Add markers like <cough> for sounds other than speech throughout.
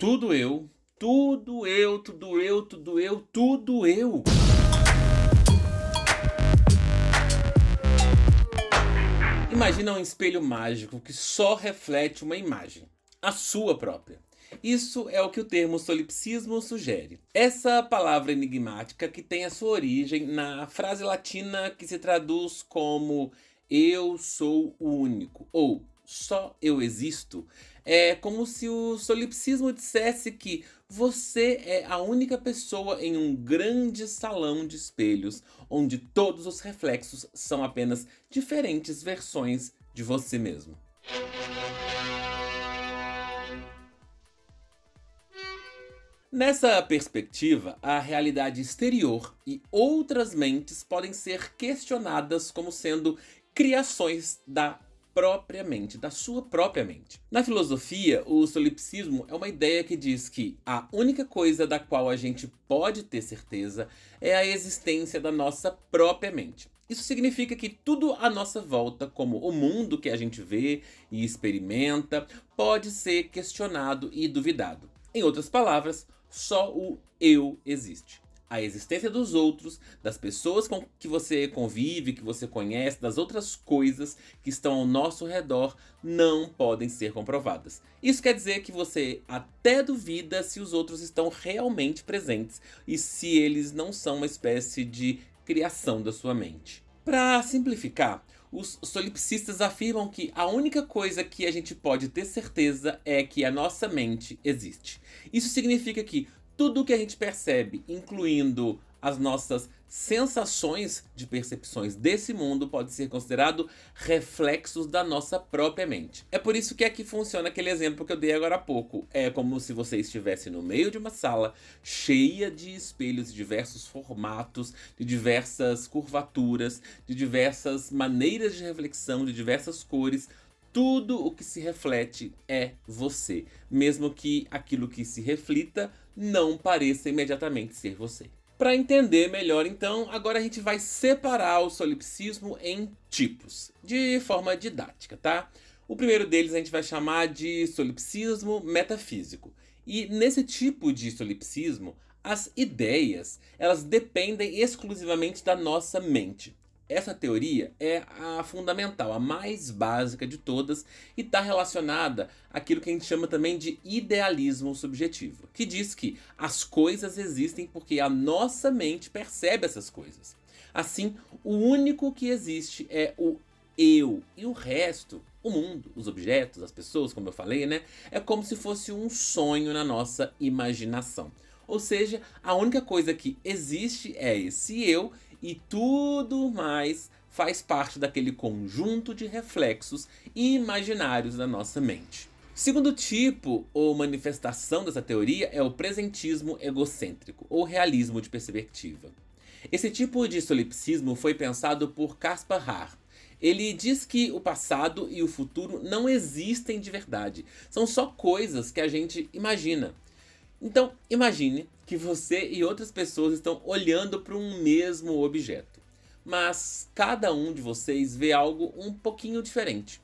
Tudo eu, tudo eu, tudo eu, tudo eu, tudo eu. Imagina um espelho mágico que só reflete uma imagem, a sua própria. Isso é o que o termo solipsismo sugere. Essa palavra enigmática que tem a sua origem na frase latina que se traduz como eu sou o único ou só eu existo é como se o solipsismo dissesse que você é a única pessoa em um grande salão de espelhos, onde todos os reflexos são apenas diferentes versões de você mesmo. Nessa perspectiva, a realidade exterior e outras mentes podem ser questionadas como sendo criações da própria mente, da sua própria mente. Na filosofia, o solipsismo é uma ideia que diz que a única coisa da qual a gente pode ter certeza é a existência da nossa própria mente. Isso significa que tudo à nossa volta, como o mundo que a gente vê e experimenta, pode ser questionado e duvidado. Em outras palavras, só o eu existe a existência dos outros, das pessoas com que você convive, que você conhece, das outras coisas que estão ao nosso redor não podem ser comprovadas. Isso quer dizer que você até duvida se os outros estão realmente presentes e se eles não são uma espécie de criação da sua mente. Para simplificar, os solipsistas afirmam que a única coisa que a gente pode ter certeza é que a nossa mente existe. Isso significa que tudo que a gente percebe, incluindo as nossas sensações de percepções desse mundo pode ser considerado reflexos da nossa própria mente. É por isso que aqui funciona aquele exemplo que eu dei agora há pouco. É como se você estivesse no meio de uma sala cheia de espelhos de diversos formatos, de diversas curvaturas, de diversas maneiras de reflexão, de diversas cores. Tudo o que se reflete é você, mesmo que aquilo que se reflita não pareça imediatamente ser você. Para entender melhor, então, agora a gente vai separar o solipsismo em tipos, de forma didática, tá? O primeiro deles a gente vai chamar de solipsismo metafísico. E nesse tipo de solipsismo, as ideias, elas dependem exclusivamente da nossa mente. Essa teoria é a fundamental, a mais básica de todas e está relacionada àquilo que a gente chama também de idealismo subjetivo, que diz que as coisas existem porque a nossa mente percebe essas coisas. Assim, o único que existe é o eu e o resto, o mundo, os objetos, as pessoas, como eu falei, né? É como se fosse um sonho na nossa imaginação. Ou seja, a única coisa que existe é esse eu e tudo mais faz parte daquele conjunto de reflexos imaginários da nossa mente. Segundo tipo ou manifestação dessa teoria é o presentismo egocêntrico, ou realismo de perspectiva. Esse tipo de solipsismo foi pensado por Caspar Haar. Ele diz que o passado e o futuro não existem de verdade, são só coisas que a gente imagina. Então, imagine que você e outras pessoas estão olhando para um mesmo objeto, mas cada um de vocês vê algo um pouquinho diferente.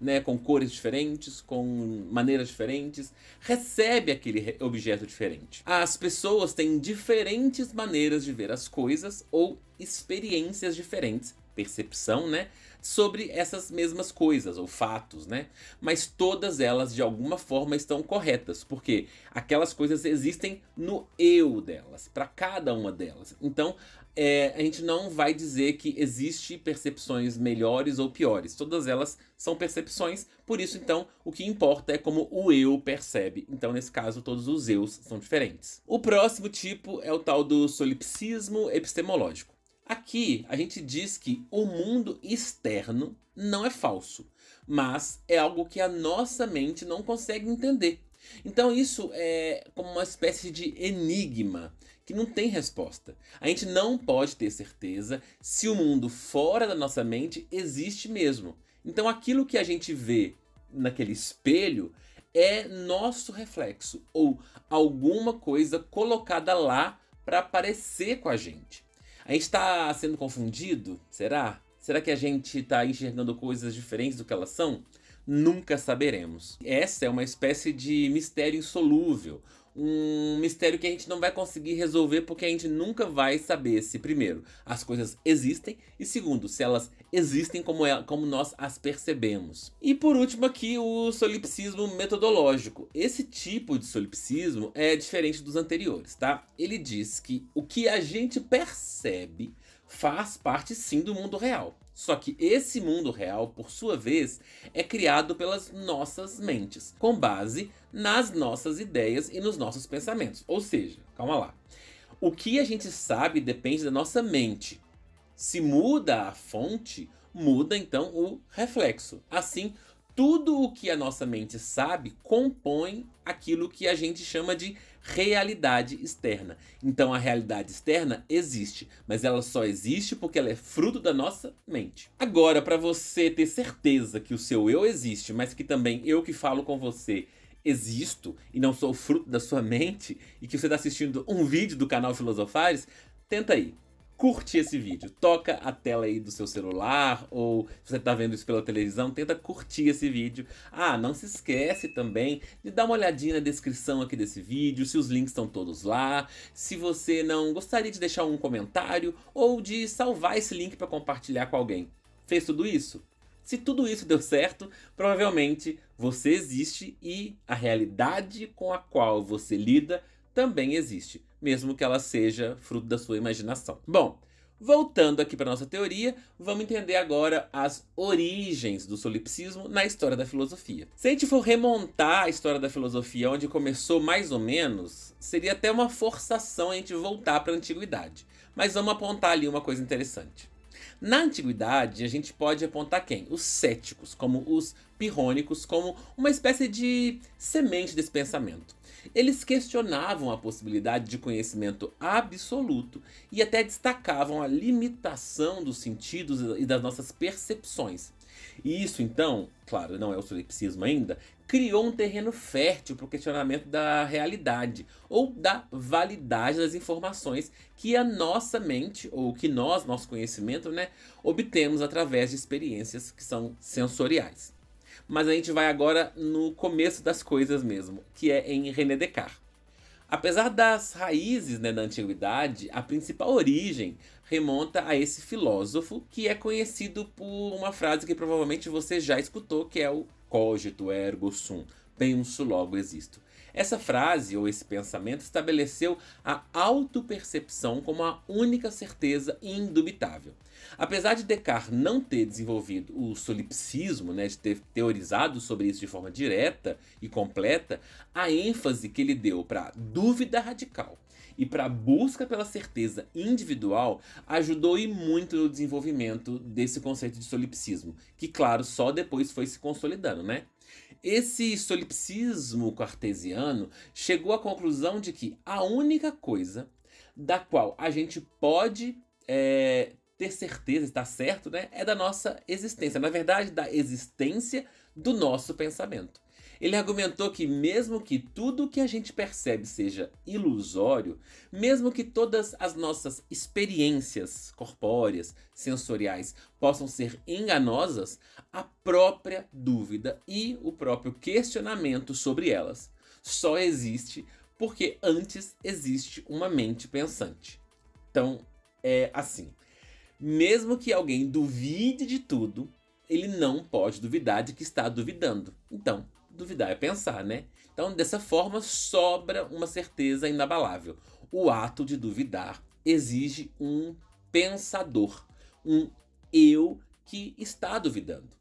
Né, com cores diferentes, com maneiras diferentes, recebe aquele objeto diferente. As pessoas têm diferentes maneiras de ver as coisas ou experiências diferentes, percepção, né, sobre essas mesmas coisas ou fatos, né? Mas todas elas de alguma forma estão corretas, porque aquelas coisas existem no eu delas, para cada uma delas. Então, é, a gente não vai dizer que existe percepções melhores ou piores. Todas elas são percepções, por isso então o que importa é como o eu percebe. Então, nesse caso, todos os eus são diferentes. O próximo tipo é o tal do solipsismo epistemológico. Aqui a gente diz que o mundo externo não é falso, mas é algo que a nossa mente não consegue entender. Então isso é como uma espécie de enigma que não tem resposta. A gente não pode ter certeza se o mundo fora da nossa mente existe mesmo. Então aquilo que a gente vê naquele espelho é nosso reflexo ou alguma coisa colocada lá para aparecer com a gente. A gente está sendo confundido? Será? Será que a gente está enxergando coisas diferentes do que elas são? Nunca saberemos. Essa é uma espécie de mistério insolúvel, um mistério que a gente não vai conseguir resolver porque a gente nunca vai saber se, primeiro, as coisas existem e, segundo, se elas existem como, ela, é, como nós as percebemos. E por último aqui, o solipsismo metodológico. Esse tipo de solipsismo é diferente dos anteriores, tá? Ele diz que o que a gente percebe faz parte sim do mundo real. Só que esse mundo real, por sua vez, é criado pelas nossas mentes, com base nas nossas ideias e nos nossos pensamentos. Ou seja, calma lá. O que a gente sabe depende da nossa mente. Se muda a fonte, muda então o reflexo. Assim, tudo o que a nossa mente sabe compõe aquilo que a gente chama de realidade externa. Então a realidade externa existe, mas ela só existe porque ela é fruto da nossa mente. Agora, para você ter certeza que o seu eu existe, mas que também eu que falo com você existo e não sou fruto da sua <laughs> mente e que você está assistindo um vídeo do canal Filosofares, tenta aí curte esse vídeo. Toca a tela aí do seu celular ou se você tá vendo isso pela televisão, tenta curtir esse vídeo. Ah, não se esquece também de dar uma olhadinha na descrição aqui desse vídeo, se os links estão todos lá. Se você não gostaria de deixar um comentário ou de salvar esse link para compartilhar com alguém. Fez tudo isso? Se tudo isso deu certo, provavelmente você existe e a realidade com a qual você lida também existe, mesmo que ela seja fruto da sua imaginação. Bom, voltando aqui para nossa teoria, vamos entender agora as origens do solipsismo na história da filosofia. Se a gente for remontar a história da filosofia onde começou mais ou menos, seria até uma forçação a gente voltar para a antiguidade. Mas vamos apontar ali uma coisa interessante. Na antiguidade, a gente pode apontar quem? Os céticos, como os pirrônicos, como uma espécie de semente desse pensamento. Eles questionavam a possibilidade de conhecimento absoluto e até destacavam a limitação dos sentidos e das nossas percepções. E isso, então, claro, não é o solipsismo ainda, criou um terreno fértil para o questionamento da realidade ou da validade das informações que a nossa mente, ou que nós, nosso conhecimento, né, obtemos através de experiências que são sensoriais mas a gente vai agora no começo das coisas mesmo, que é em René Descartes. Apesar das raízes né, da antiguidade, a principal origem remonta a esse filósofo que é conhecido por uma frase que provavelmente você já escutou, que é o cogito ergo sum, penso logo existo. Essa frase ou esse pensamento estabeleceu a autopercepção como a única certeza indubitável. Apesar de Descartes não ter desenvolvido o solipsismo, né, de ter teorizado sobre isso de forma direta e completa, a ênfase que ele deu para dúvida radical e para a busca pela certeza individual ajudou e muito no desenvolvimento desse conceito de solipsismo, que claro, só depois foi se consolidando, né? Esse solipsismo cartesiano chegou à conclusão de que a única coisa da qual a gente pode é, ter certeza, estar tá certo, né? É da nossa existência, na verdade, da existência do nosso pensamento. Ele argumentou que, mesmo que tudo que a gente percebe seja ilusório, mesmo que todas as nossas experiências corpóreas, sensoriais, possam ser enganosas, a própria dúvida e o próprio questionamento sobre elas só existe porque antes existe uma mente pensante. Então, é assim. Mesmo que alguém duvide de tudo, ele não pode duvidar de que está duvidando. Então, duvidar é pensar, né? Então, dessa forma, sobra uma certeza inabalável. O ato de duvidar exige um pensador, um eu que está duvidando.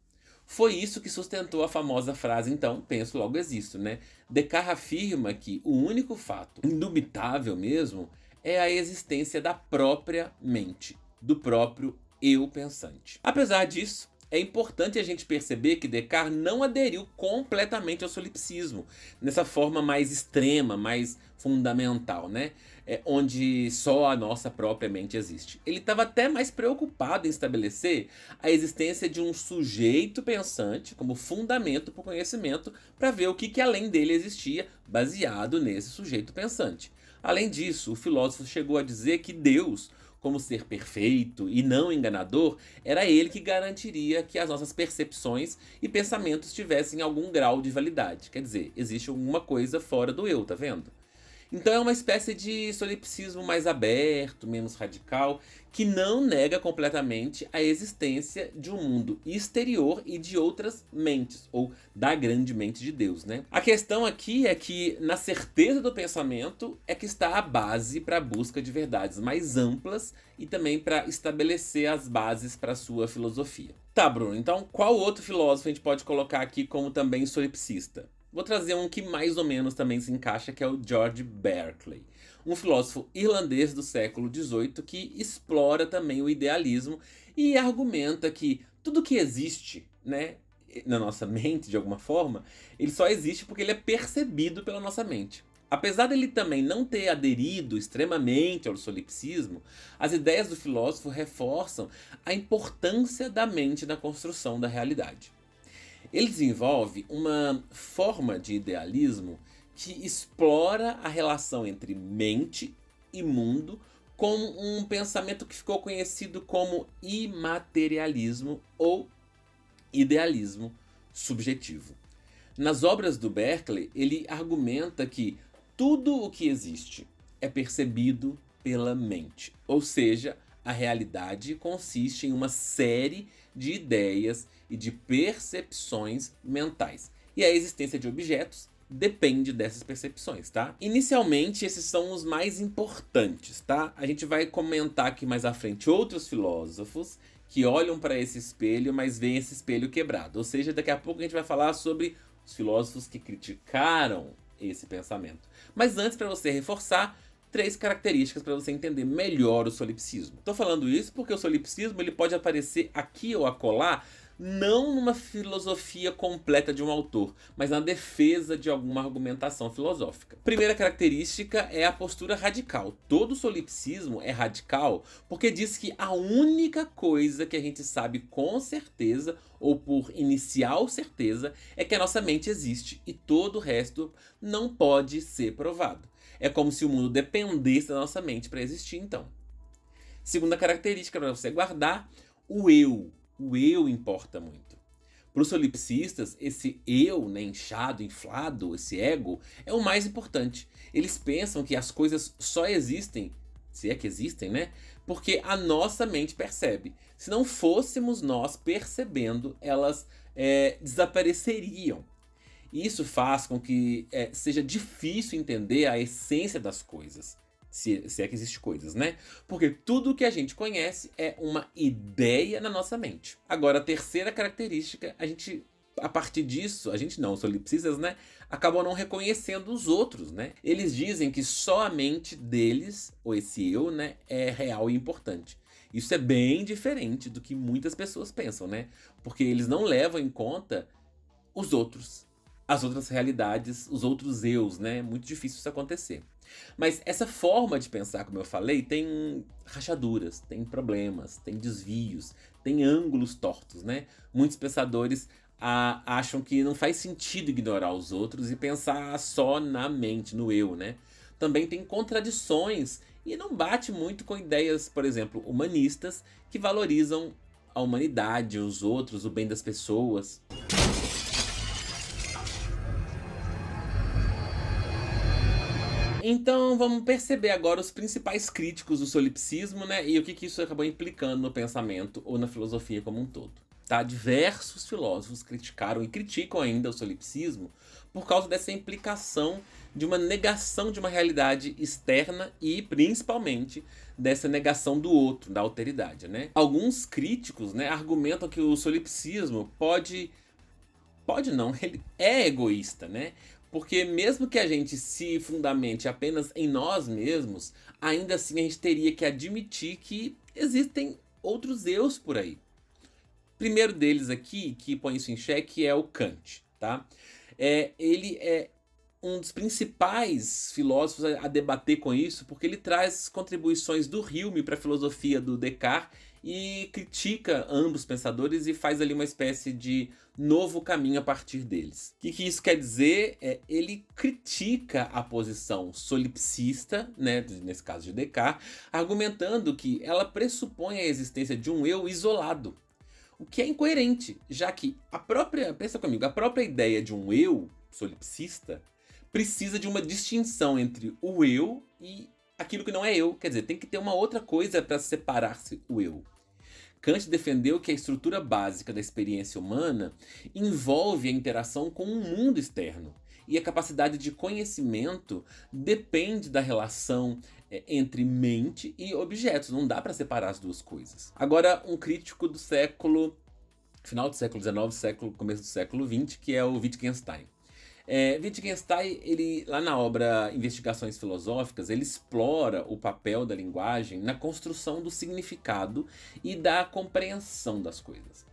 Foi isso que sustentou a famosa frase, então, penso logo existo, né? Descartes afirma que o único fato indubitável mesmo é a existência da própria mente do próprio eu pensante. Apesar disso, é importante a gente perceber que Descartes não aderiu completamente ao solipsismo, nessa forma mais extrema, mais fundamental, né? É onde só a nossa própria mente existe. Ele estava até mais preocupado em estabelecer a existência de um sujeito pensante como fundamento para o conhecimento, para ver o que, que além dele existia, baseado nesse sujeito pensante. Além disso, o filósofo chegou a dizer que Deus como ser perfeito e não enganador, era ele que garantiria que as nossas percepções e pensamentos tivessem algum grau de validade. Quer dizer, existe alguma coisa fora do eu, tá vendo? Então é uma espécie de solipsismo mais aberto, menos radical, que não nega completamente a existência de um mundo exterior e de outras mentes, ou da grande mente de Deus, né? A questão aqui é que na certeza do pensamento é que está a base para a busca de verdades mais amplas e também para estabelecer as bases para a sua filosofia. Tá, Bruno, então qual outro filósofo a gente pode colocar aqui como também solipsista? Vou trazer um que mais ou menos também se encaixa, que é o George Berkeley, um filósofo irlandês do século XVIII que explora também o idealismo e argumenta que tudo que existe, né, na nossa mente de alguma forma, ele só existe porque ele é percebido pela nossa mente. Apesar dele também não ter aderido extremamente ao solipsismo, as ideias do filósofo reforçam a importância da mente na construção da realidade. Ele desenvolve uma forma de idealismo que explora a relação entre mente e mundo com um pensamento que ficou conhecido como imaterialismo ou idealismo subjetivo. Nas obras do Berkeley, ele argumenta que tudo o que existe é percebido pela mente, ou seja, a realidade consiste em uma série de ideias e de percepções mentais. E a existência de objetos depende dessas percepções, tá? Inicialmente, esses são os mais importantes, tá? A gente vai comentar aqui mais à frente outros filósofos que olham para esse espelho, mas veem esse espelho quebrado. Ou seja, daqui a pouco a gente vai falar sobre os filósofos que criticaram esse pensamento. Mas antes, para você reforçar, três características para você entender melhor o solipsismo. Estou falando isso porque o solipsismo ele pode aparecer aqui ou acolá, não numa filosofia completa de um autor, mas na defesa de alguma argumentação filosófica. Primeira característica é a postura radical. Todo solipsismo é radical porque diz que a única coisa que a gente sabe com certeza, ou por inicial certeza, é que a nossa mente existe e todo o resto não pode ser provado. É como se o mundo dependesse da nossa mente para existir, então. Segunda característica para você guardar, o eu. O eu importa muito. Para os solipsistas, esse eu, né, inchado, inflado, esse ego, é o mais importante. Eles pensam que as coisas só existem, se é que existem, né? Porque a nossa mente percebe. Se não fôssemos nós percebendo, elas é, desapareceriam. Isso faz com que é, seja difícil entender a essência das coisas, se, se é que existe coisas, né? Porque tudo que a gente conhece é uma ideia na nossa mente. Agora, a terceira característica, a gente a partir disso, a gente não, os solipsistas, né, Acabou não reconhecendo os outros, né? Eles dizem que só a mente deles, ou esse eu, né, é real e importante. Isso é bem diferente do que muitas pessoas pensam, né? Porque eles não levam em conta os outros as outras realidades, os outros eus, né? É muito difícil isso acontecer. Mas essa forma de pensar, como eu falei, tem rachaduras, tem problemas, tem desvios, tem ângulos tortos, né? Muitos pensadores acham que não faz sentido ignorar os outros e pensar só na mente, no eu, né? Também tem contradições e não bate muito com ideias, por exemplo, humanistas que valorizam a humanidade, os outros, o bem das pessoas. Então vamos perceber agora os principais críticos do solipsismo, né? E o que, que isso acabou implicando no pensamento ou na filosofia como um todo. Tá? Diversos filósofos criticaram e criticam ainda o solipsismo por causa dessa implicação de uma negação de uma realidade externa e principalmente dessa negação do outro, da alteridade, né? Alguns críticos, né, argumentam que o solipsismo pode pode não, <laughs> ele é egoísta, né? Porque mesmo que a gente se fundamente apenas em nós mesmos, ainda assim a gente teria que admitir que existem outros eus por aí. Primeiro deles aqui, que põe isso em xeque, é o Kant, tá? É, ele é um dos principais filósofos a, a, debater com isso, porque ele traz contribuições do Hume para a filosofia do Descartes e critica ambos pensadores e faz ali uma espécie de novo caminho a partir deles. O que, que isso quer dizer? É, ele critica a posição solipsista, né, nesse caso de Descartes, argumentando que ela pressupõe a existência de um eu isolado. O que é incoerente, já que a própria, pensa comigo, a própria ideia de um eu solipsista precisa de uma distinção entre o eu e aquilo que não é eu. Quer dizer, tem que ter uma outra coisa para separar-se o eu. Kant defendeu que a estrutura básica da experiência humana envolve a interação com o mundo externo e a capacidade de conhecimento depende da relação é, entre mente e objetos. Não dá para separar as duas coisas. Agora, um crítico do século final do século XIX, século começo do século XX, que é o Wittgenstein. É, Wittgenstein, ele, lá na obra Investigações Filosóficas, ele explora o papel da linguagem na construção do significado e da compreensão das coisas.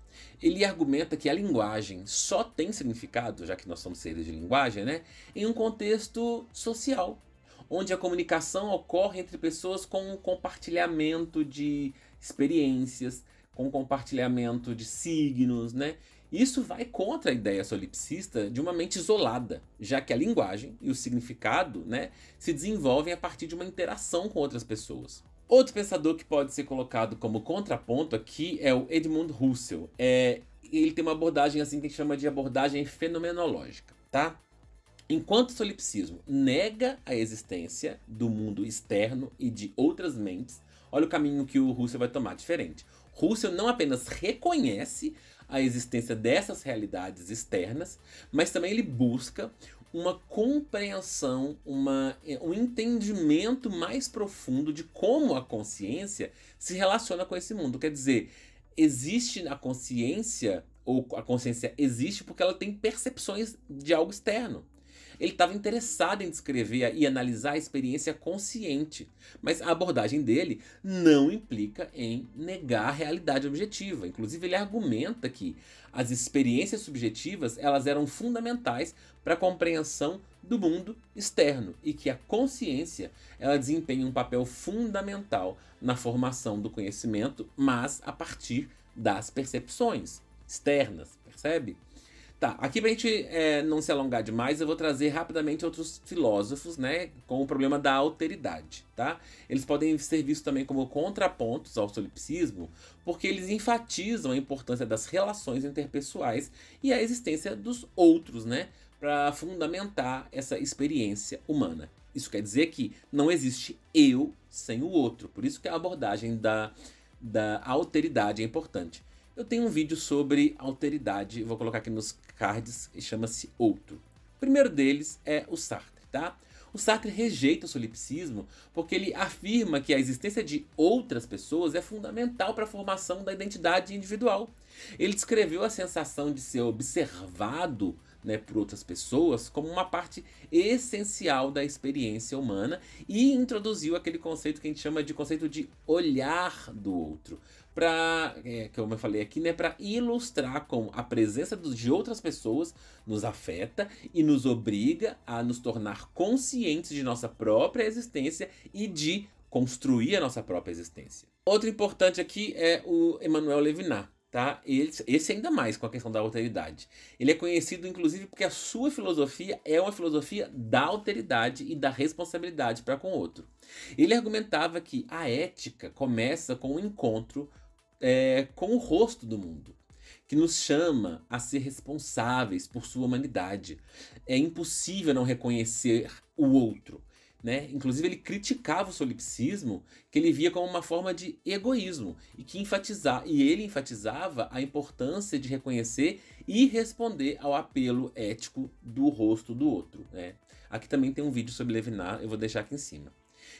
Ele argumenta que a linguagem só tem significado, já que nós somos seres de linguagem, né, em um contexto social, onde a comunicação ocorre entre pessoas com um compartilhamento de experiências, com compartilhamento de signos, né? Isso vai contra a ideia solipsista de uma mente isolada, já que a linguagem e o significado né, se desenvolvem a partir de uma interação com outras pessoas. Outro pensador que pode ser colocado como contraponto aqui é o Edmund Husserl. É, ele tem uma abordagem assim que a gente chama de abordagem fenomenológica, tá? Enquanto o solipsismo nega a existência do mundo externo e de outras mentes, olha o caminho que o Russell vai tomar diferente. Russell não apenas reconhece a existência dessas realidades externas, mas também ele busca uma compreensão, uma, eh, um entendimento mais profundo de como a consciência se relaciona com esse mundo. Quer dizer, existe a consciência, ou a consciência existe porque ela tem percepções de algo externo. Ele estava interessado em descrever e analisar a experiência consciente, mas a abordagem dele não implica em negar a realidade objetiva. Inclusive, ele argumenta que as experiências subjetivas elas eram fundamentais para a compreensão do mundo externo e que a consciência ela desempenha um papel fundamental na formação do conhecimento, mas a partir das percepções externas, percebe? Tá, aqui pra gente é, não se alongar demais, eu vou trazer rapidamente outros filósofos, né, com o problema da alteridade, tá? Eles podem ser vistos também como contrapontos ao solipsismo, porque eles enfatizam a importância das relações interpessoais e a existência dos outros, né, para fundamentar essa experiência humana. Isso quer dizer que não existe eu sem o outro, por isso que a abordagem da, da alteridade é importante. Eu tenho um vídeo sobre alteridade, vou colocar aqui nos cards e chama-se Outro. O primeiro deles é o Sartre, tá? O Sartre rejeita o solipsismo porque ele afirma que a existência de outras pessoas é fundamental para a formação da identidade individual. Ele descreveu a sensação de ser observado né, por outras pessoas como uma parte essencial da experiência humana e introduziu aquele conceito que a gente chama de conceito de olhar do outro para é, que eu falei aqui né para ilustrar como a presença de outras pessoas nos afeta e nos obriga a nos tornar conscientes de nossa própria existência e de construir a nossa própria existência. Outro importante aqui é o Emmanuel Levinas, Tá? Esse, ainda mais com a questão da alteridade. Ele é conhecido, inclusive, porque a sua filosofia é uma filosofia da alteridade e da responsabilidade para com o outro. Ele argumentava que a ética começa com o um encontro é, com o rosto do mundo, que nos chama a ser responsáveis por sua humanidade. É impossível não reconhecer o outro. Né? Inclusive, ele criticava o solipsismo, que ele via como uma forma de egoísmo, e que enfatizar e ele enfatizava a importância de reconhecer e responder ao apelo ético do rosto do outro. Né? Aqui também tem um vídeo sobre Levinas, eu vou deixar aqui em cima.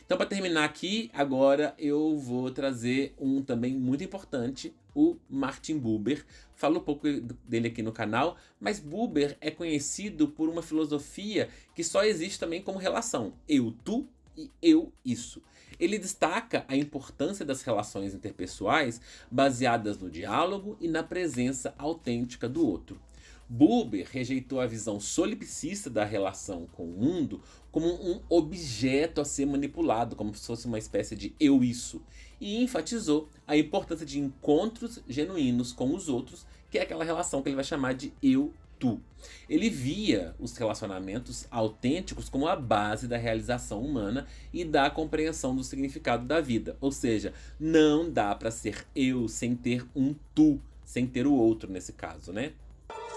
Então, para terminar aqui, agora eu vou trazer um também muito importante, o Martin Buber. Falo um pouco dele aqui no canal, mas Buber é conhecido por uma filosofia que só existe também como relação eu, tu e eu, isso. Ele destaca a importância das relações interpessoais baseadas no diálogo e na presença autêntica do outro. Buber rejeitou a visão solipsista da relação com o mundo como um objeto a ser manipulado, como se fosse uma espécie de eu isso, e enfatizou a importância de encontros genuínos com os outros, que é aquela relação que ele vai chamar de eu tu. Ele via os relacionamentos autênticos como a base da realização humana e da compreensão do significado da vida. Ou seja, não dá para ser eu sem ter um tu, sem ter o outro nesse caso, né?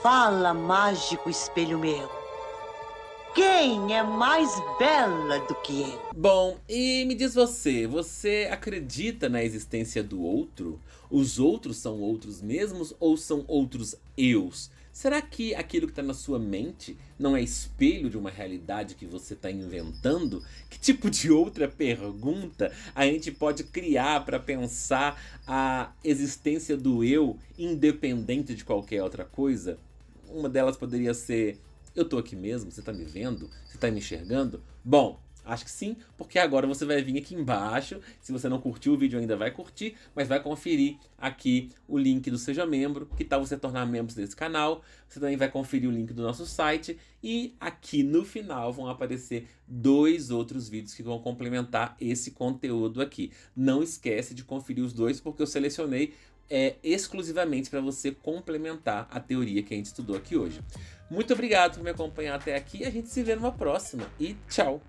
Fala, mágico espelho meu. Quem é mais bela do que eu? Bom, e me diz você, você acredita na existência do outro? Os outros são outros mesmos ou são outros eus? Será que aquilo que está na sua mente não é espelho de uma realidade que você está inventando? Que tipo de outra pergunta a gente pode criar para pensar a existência do eu independente de qualquer outra coisa? Uma delas poderia ser: Eu tô aqui mesmo? Você tá me vendo? Você tá me enxergando? Bom, Acho que sim, porque agora você vai vir aqui embaixo. Se você não curtiu o vídeo ainda, vai curtir, mas vai conferir aqui o link do Seja Membro, que tal você tornar membro desse canal. Você também vai conferir o link do nosso site e aqui no final vão aparecer dois outros vídeos que vão complementar esse conteúdo aqui. Não esquece de conferir os dois, porque eu selecionei é, exclusivamente para você complementar a teoria que a gente estudou aqui hoje. Muito obrigado por me acompanhar até aqui. A gente se vê numa próxima e tchau!